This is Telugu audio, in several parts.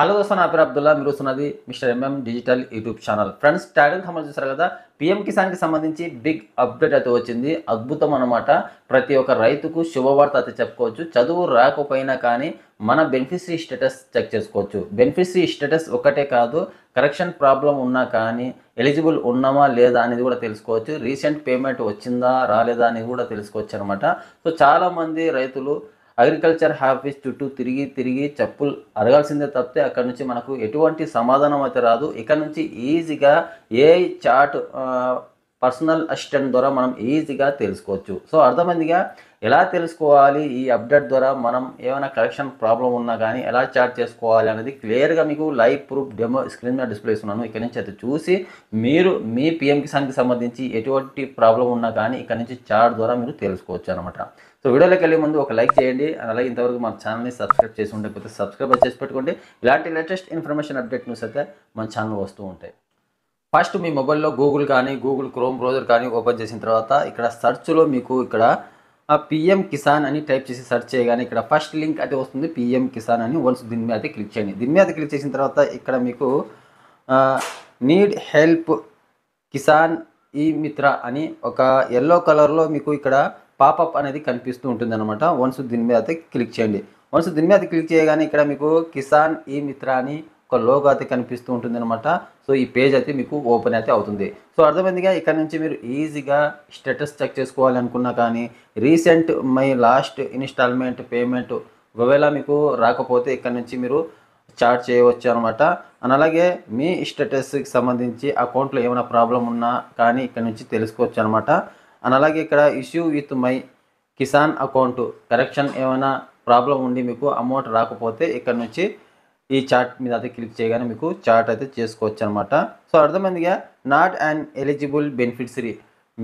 హలో నా పేరు అబ్దుల్లా మీరు వస్తున్నది mister MM digital YouTube channel friends title సంబంధం చూసారు కదా పిఎం కిసాన్కి సంబంధించి బిగ్ అప్డేట్ అయితే వచ్చింది అద్భుతం అనమాట ప్రతి ఒక్క రైతుకు శుభవార్త అయితే చెప్పుకోవచ్చు చదువు రాకపోయినా కానీ మన బెనిఫిషరీ స్టేటస్ చెక్ చేసుకోవచ్చు బెనిఫిషరీ స్టేటస్ ఒకటే కాదు కరెక్షన్ ప్రాబ్లం ఉన్నా కానీ ఎలిజిబుల్ ఉన్నామా లేదా అనేది కూడా తెలుసుకోవచ్చు రీసెంట్ పేమెంట్ వచ్చిందా రాలేదా అనేది కూడా తెలుసుకోవచ్చు అనమాట సో చాలామంది రైతులు అగ్రికల్చర్ ఆఫీస్ చుట్టూ తిరిగి తిరిగి చెప్పులు అడగాల్సిందే తప్పితే అక్కడ నుంచి మనకు ఎటువంటి సమాధానం అయితే రాదు ఇక్కడ నుంచి ఈజీగా ఏ చాట్ పర్సనల్ అసిస్టెంట్ ద్వారా మనం ఈజీగా తెలుసుకోవచ్చు సో అర్థమైందిగా ఎలా తెలుసుకోవాలి ఈ అప్డేట్ ద్వారా మనం ఏమైనా కలెక్షన్ ప్రాబ్లం ఉన్నా కానీ ఎలా చార్జ్ చేసుకోవాలి అనేది క్లియర్గా మీకు లైవ్ ప్రూఫ్ డెమో స్క్రీన్ మీద డిస్ప్లే ఇస్తున్నాను ఇక్కడ నుంచి అయితే చూసి మీరు మీ పిఎం కిసాన్కి సంబంధించి ఎటువంటి ప్రాబ్లం ఉన్నా కానీ ఇక్కడ నుంచి చార్ట్ ద్వారా మీరు తెలుసుకోవచ్చు అనమాట సో వీడియోలోకి వెళ్ళే ముందు ఒక లైక్ చేయండి అలాగే ఇంతవరకు మన ఛానల్ని సబ్స్క్రైబ్ చేసి ఉండకపోతే సబ్స్క్రైబ్ చేసి పెట్టుకోండి ఇలాంటి లేటెస్ట్ ఇన్ఫర్మేషన్ అప్డేట్ న్యూస్ అయితే మన ఛానల్ వస్తూ ఉంటాయి ఫస్ట్ మీ మొబైల్లో గూగుల్ కానీ గూగుల్ క్రోమ్ బ్రౌజర్ కానీ ఓపెన్ చేసిన తర్వాత ఇక్కడ సర్చ్లో మీకు ఇక్కడ పిఎం కిసాన్ అని టైప్ చేసి సెర్చ్ చేయగానే ఇక్కడ ఫస్ట్ లింక్ అయితే వస్తుంది పిఎం కిసాన్ అని వన్స్ దీని మీద క్లిక్ చేయండి దీని మీద క్లిక్ చేసిన తర్వాత ఇక్కడ మీకు నీడ్ హెల్ప్ కిసాన్ ఈ మిత్ర అని ఒక ఎల్లో కలర్లో మీకు ఇక్కడ పాపప్ అనేది కనిపిస్తూ ఉంటుంది అనమాట వన్స్ దీని మీద అయితే క్లిక్ చేయండి వన్స్ దీని మీద క్లిక్ చేయగానే ఇక్కడ మీకు కిసాన్ ఈ మిత్ర అని ఒక లోగో అయితే కనిపిస్తూ ఉంటుంది అనమాట సో ఈ పేజ్ అయితే మీకు ఓపెన్ అయితే అవుతుంది సో అర్థమైందిగా ఇక్కడ నుంచి మీరు ఈజీగా స్టేటస్ చెక్ చేసుకోవాలనుకున్నా కానీ recent my last installment payment ఒకవేళ మీకు రాకపోతే ఇక్కడ నుంచి మీరు చార్ట్ చేయవచ్చు అనమాట అండ్ అలాగే మీ స్టేటస్కి సంబంధించి అకౌంట్లో ఏమైనా ప్రాబ్లం ఉన్నా కానీ ఇక్కడ నుంచి తెలుసుకోవచ్చు అనమాట అండ్ అలాగే ఇక్కడ issue with my Kisan account correction ఏమైనా ప్రాబ్లం ఉండి మీకు అమౌంట్ రాకపోతే ఇక్కడ నుంచి ఈ చార్ట్ మీద అయితే క్లిక్ చేయగానే మీకు చార్ట్ అయితే చేసుకోవచ్చు అనమాట సో అర్థమైందిగా నాట్ అండ్ ఎలిజిబుల్ బెనిఫిట్సరీ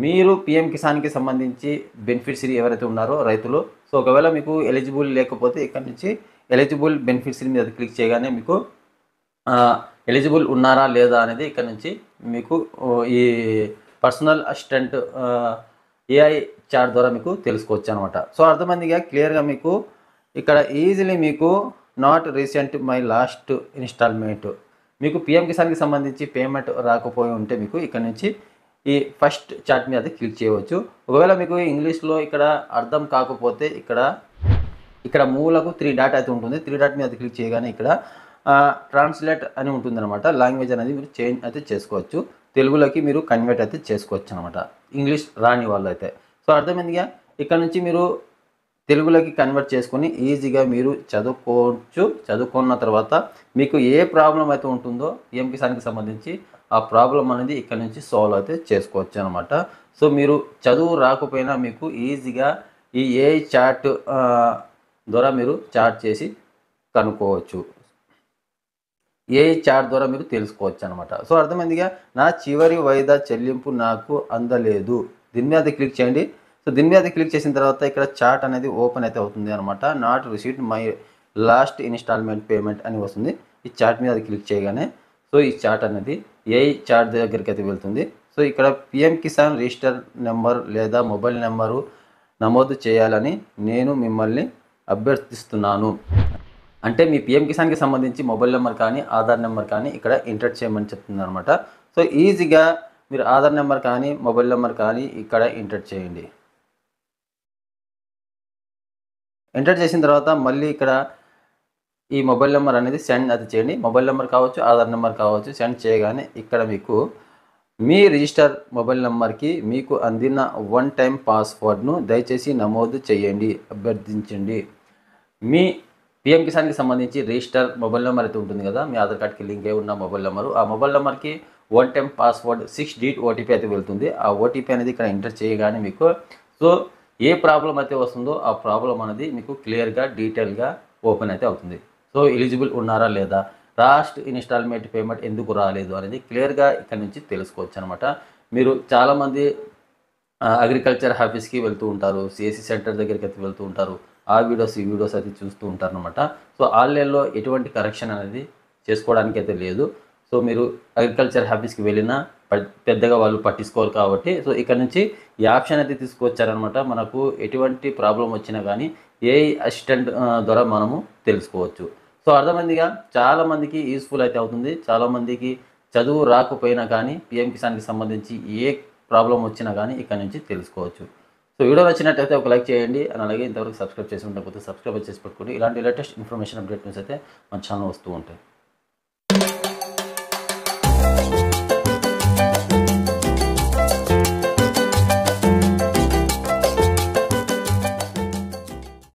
మీరు పిఎం కిసాన్కి సంబంధించి బెనిఫిట్సరీ ఎవరైతే ఉన్నారో రైతులు సో ఒకవేళ మీకు ఎలిజిబుల్ లేకపోతే ఇక్కడ నుంచి ఎలిజిబుల్ బెనిఫిట్సరీ మీద క్లిక్ చేయగానే మీకు ఎలిజిబుల్ ఉన్నారా లేదా అనేది ఇక్కడ నుంచి మీకు ఈ పర్సనల్ అసిస్టెంట్ ఏఐ చార్ట్ ద్వారా మీకు తెలుసుకోవచ్చు అనమాట సో అర్థమైందిగా క్లియర్గా మీకు ఇక్కడ ఈజీలీ మీకు not recent my last installment మీకు పిఎం కిసాన్కి సంబంధించి పేమెంట్ రాకపోయి ఉంటే మీకు ఇక్కడ నుంచి ఈ ఫస్ట్ చాట్ మీద క్లిక్ చేయవచ్చు ఒకవేళ మీకు ఇంగ్లీష్లో ఇక్కడ అర్థం కాకపోతే ఇక్కడ ఇక్కడ మూలకు త్రీ డాట్ అయితే ఉంటుంది త్రీ డాట్ మీద క్లిక్ చేయగానే ఇక్కడ ట్రాన్స్లేట్ అని ఉంటుందన్నమాట లాంగ్వేజ్ అనేది మీరు చేంజ్ అయితే చేసుకోవచ్చు తెలుగులోకి మీరు కన్వర్ట్ అయితే చేసుకోవచ్చు అనమాట ఇంగ్లీష్ రాని వాళ్ళు అయితే సో అర్థమైందిగా ఇక్కడ నుంచి మీరు తెలుగులోకి కన్వర్ట్ చేసుకుని ఈజీగా మీరు చదువుకోవచ్చు చదువుకున్న తర్వాత మీకు ఏ ప్రాబ్లం అయితే ఉంటుందో ఏం సంబంధించి ఆ ప్రాబ్లం అనేది ఇక్కడ నుంచి సాల్వ్ అయితే చేసుకోవచ్చు అనమాట సో మీరు చదువు రాకపోయినా మీకు ఈజీగా ఈ ఏ చాట్ ద్వారా మీరు చాట్ చేసి కనుక్కోవచ్చు ఏ చాట్ ద్వారా మీరు తెలుసుకోవచ్చు అనమాట సో అర్థమైందిగా నా చివరి వాయిదా చెల్లింపు నాకు అందలేదు దీని మీద క్లిక్ చేయండి సో దీని మీద క్లిక్ చేసిన తర్వాత ఇక్కడ చార్ట్ అనేది ఓపెన్ అయితే అవుతుంది అనమాట not received my last installment payment అని వస్తుంది ఈ చార్ట్ మీద అది క్లిక్ చేయగానే సో ఈ చార్ట్ అనేది ఏ చార్ట్ దగ్గరికి అయితే వెళ్తుంది సో ఇక్కడ పిఎం కిసాన్ రిజిస్టర్ నెంబర్ లేదా మొబైల్ నెంబరు నమోదు చేయాలని నేను మిమ్మల్ని అభ్యర్థిస్తున్నాను అంటే మీ పిఎం కిసాన్కి సంబంధించి మొబైల్ నెంబర్ కానీ ఆధార్ నెంబర్ కానీ ఇక్కడ ఎంటర్ చేయమని చెప్తుంది అనమాట సో ఈజీగా మీరు ఆధార్ నెంబర్ కానీ మొబైల్ నెంబర్ కానీ ఇక్కడ ఎంటర్ చేయండి ఎంటర్ చేసిన తర్వాత మళ్ళీ ఇక్కడ ఈ మొబైల్ నెంబర్ అనేది సెండ్ అది చేయండి మొబైల్ నెంబర్ కావచ్చు ఆధార్ నెంబర్ కావచ్చు సెండ్ చేయగానే ఇక్కడ మీకు మీ రిజిస్టర్ మొబైల్ నెంబర్కి మీకు అందిన వన్ టైం పాస్వర్డ్ను దయచేసి నమోదు చేయండి అభ్యర్థించండి మీ పిఎం కిసాన్కి సంబంధించి రిజిస్టర్ మొబైల్ నెంబర్ అయితే ఉంటుంది కదా మీ ఆధార్ కార్డ్కి లింక్ అయి ఉన్న మొబైల్ నెంబరు ఆ మొబైల్ నెంబర్కి వన్ టైం పాస్వర్డ్ సిక్స్ డీట్ ఓటీపీ అయితే వెళ్తుంది ఆ ఓటీపీ అనేది ఇక్కడ ఎంటర్ చేయగానే మీకు సో ఏ ప్రాబ్లం అయితే వస్తుందో ఆ ప్రాబ్లం అనేది మీకు క్లియర్గా డీటెయిల్గా ఓపెన్ అయితే అవుతుంది సో ఎలిజిబుల్ ఉన్నారా లేదా లాస్ట్ ఇన్స్టాల్మెంట్ పేమెంట్ ఎందుకు రాలేదు అనేది క్లియర్గా ఇక్కడ నుంచి తెలుసుకోవచ్చు అనమాట మీరు చాలామంది అగ్రికల్చర్ ఆఫీస్కి వెళ్తూ ఉంటారు సిఎస్సి సెంటర్ దగ్గరికి అయితే వెళ్తూ ఉంటారు ఆ వీడియోస్ ఈ వీడియోస్ అయితే చూస్తూ ఉంటారు అనమాట సో ఆన్లైన్లో ఎటువంటి కరెక్షన్ అనేది చేసుకోవడానికి అయితే లేదు సో మీరు అగ్రికల్చర్ ఆఫీస్కి వెళ్ళినా పెద్దగా వాళ్ళు పట్టించుకోరు కాబట్టి సో ఇక్కడ నుంచి ఈ ఆప్షన్ అయితే తీసుకొచ్చారనమాట మనకు ఎటువంటి ప్రాబ్లం వచ్చినా కానీ ఏ అసిస్టెంట్ ద్వారా మనము తెలుసుకోవచ్చు సో అర్థమైందిగా చాలామందికి యూస్ఫుల్ అయితే అవుతుంది చాలామందికి చదువు రాకపోయినా కానీ పిఎం కిసాన్కి సంబంధించి ఏ ప్రాబ్లం వచ్చినా కానీ ఇక్కడ నుంచి తెలుసుకోవచ్చు సో వీడియో నచ్చినట్టయితే ఒక లైక్ చేయండి అని అలాగే ఇంతవరకు సబ్స్క్రైబ్ చేసి ఉండకపోతే సబ్స్క్రైబ్ చేసి పెట్టుకోండి ఇలాంటి లేటెస్ట్ ఇన్ఫర్మేషన్ అప్డేట్ న్యూస్ అయితే మన ఛానల్ వస్తూ ఉంటాయి